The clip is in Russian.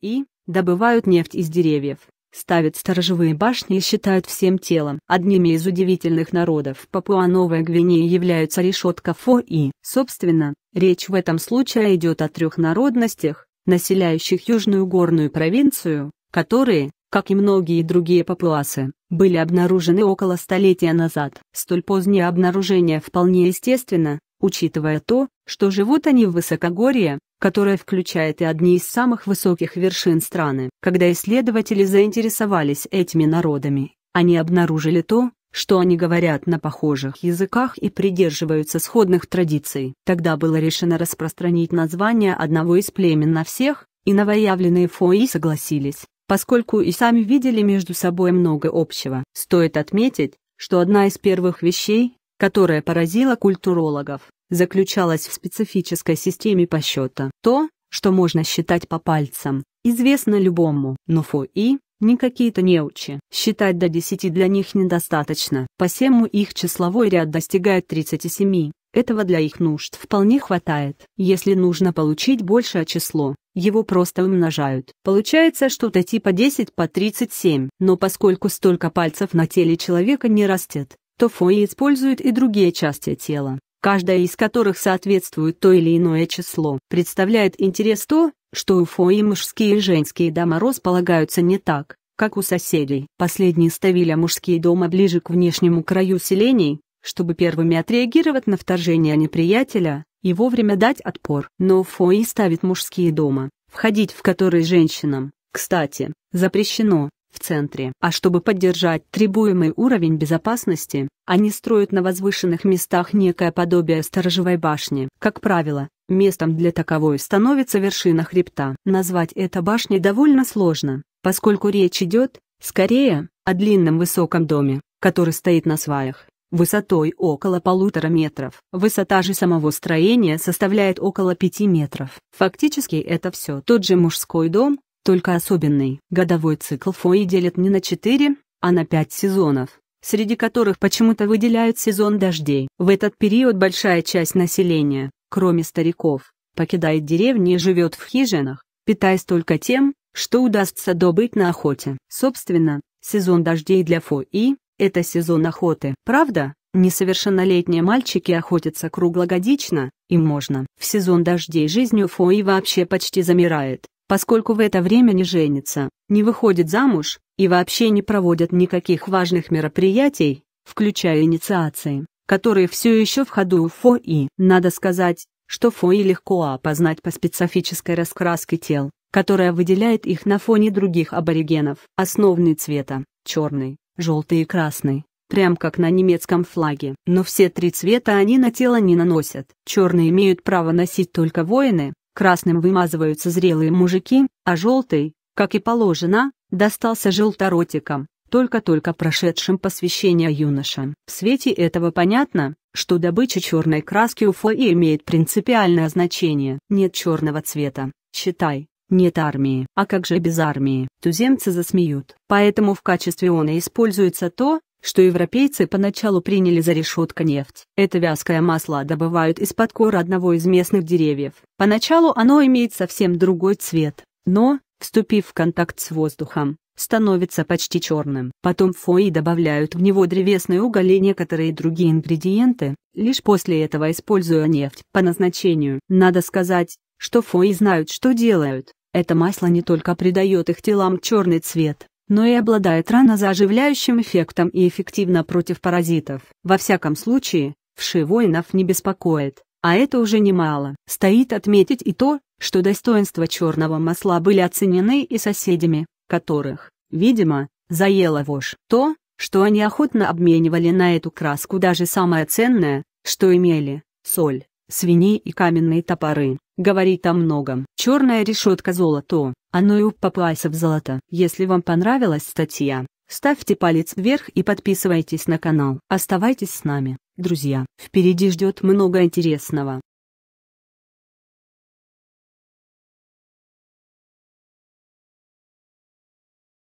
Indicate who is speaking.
Speaker 1: и добывают нефть из деревьев, ставят сторожевые башни и считают всем телом. Одними из удивительных народов Папуа-Новая Гвинея являются решетка и, Собственно, речь в этом случае идет о трех народностях, населяющих южную горную провинцию, которые, как и многие другие папуасы, были обнаружены около столетия назад. Столь позднее обнаружение вполне естественно, учитывая то, что живут они в высокогорье, которое включает и одни из самых высоких вершин страны. Когда исследователи заинтересовались этими народами, они обнаружили то, что они говорят на похожих языках и придерживаются сходных традиций. Тогда было решено распространить название одного из племен на всех, и новоявленные фои согласились, поскольку и сами видели между собой много общего. Стоит отметить, что одна из первых вещей, которая поразила культурологов, заключалась в специфической системе посчета. То, что можно считать по пальцам, известно любому, но ФОИ не какие-то неучи. Считать до 10 для них недостаточно. По всему их числовой ряд достигает 37. Этого для их нужд вполне хватает. Если нужно получить большее число, его просто умножают. Получается что-то типа 10 по 37. Но поскольку столько пальцев на теле человека не растет, то Фои используют и другие части тела, каждая из которых соответствует то или иное число. Представляет интерес то, что у Фои мужские и женские дома располагаются не так, как у соседей. Последние ставили мужские дома ближе к внешнему краю селений, чтобы первыми отреагировать на вторжение неприятеля и вовремя дать отпор. Но Фои ставят мужские дома, входить в которые женщинам, кстати, запрещено в центре. А чтобы поддержать требуемый уровень безопасности, они строят на возвышенных местах некое подобие сторожевой башни. Как правило, местом для таковой становится вершина хребта. Назвать это башней довольно сложно, поскольку речь идет, скорее, о длинном высоком доме, который стоит на сваях высотой около полутора метров. Высота же самого строения составляет около пяти метров. Фактически это все тот же мужской дом, только особенный годовой цикл Фои делят не на 4, а на 5 сезонов, среди которых почему-то выделяют сезон дождей. В этот период большая часть населения, кроме стариков, покидает деревни и живет в хижинах, питаясь только тем, что удастся добыть на охоте. Собственно, сезон дождей для Фои – это сезон охоты. Правда, несовершеннолетние мальчики охотятся круглогодично, им можно. В сезон дождей жизнь у Фои вообще почти замирает поскольку в это время не женятся, не выходят замуж и вообще не проводят никаких важных мероприятий, включая инициации, которые все еще в ходу у ФОИ. Надо сказать, что ФОИ легко опознать по специфической раскраске тел, которая выделяет их на фоне других аборигенов. Основные цвета – черный, желтый и красный, прям как на немецком флаге. Но все три цвета они на тело не наносят. Черные имеют право носить только воины, красным вымазываются зрелые мужики, а желтый, как и положено, достался желторотикам, только-только прошедшим посвящение юношам. В свете этого понятно, что добыча черной краски у Фои имеет принципиальное значение. Нет черного цвета, считай, нет армии. А как же без армии? Туземцы засмеют. Поэтому в качестве она используется то, что европейцы поначалу приняли за решетка нефть. Это вязкое масло добывают из-под кора одного из местных деревьев. Поначалу оно имеет совсем другой цвет, но, вступив в контакт с воздухом, становится почти черным. Потом фои добавляют в него древесный уголь и некоторые другие ингредиенты, лишь после этого используя нефть по назначению. Надо сказать, что фои знают, что делают. Это масло не только придает их телам черный цвет, но и обладает ранозаживляющим эффектом и эффективно против паразитов. Во всяком случае, вши воинов не беспокоит, а это уже немало. Стоит отметить и то, что достоинства черного масла были оценены и соседями, которых, видимо, заела вошь. То, что они охотно обменивали на эту краску даже самое ценное, что имели, соль, свиней и каменные топоры, говорит о многом. Черная решетка золото. Оно и у в золото. Если вам понравилась статья, ставьте палец вверх и подписывайтесь на канал. Оставайтесь с нами, друзья. Впереди ждет много интересного.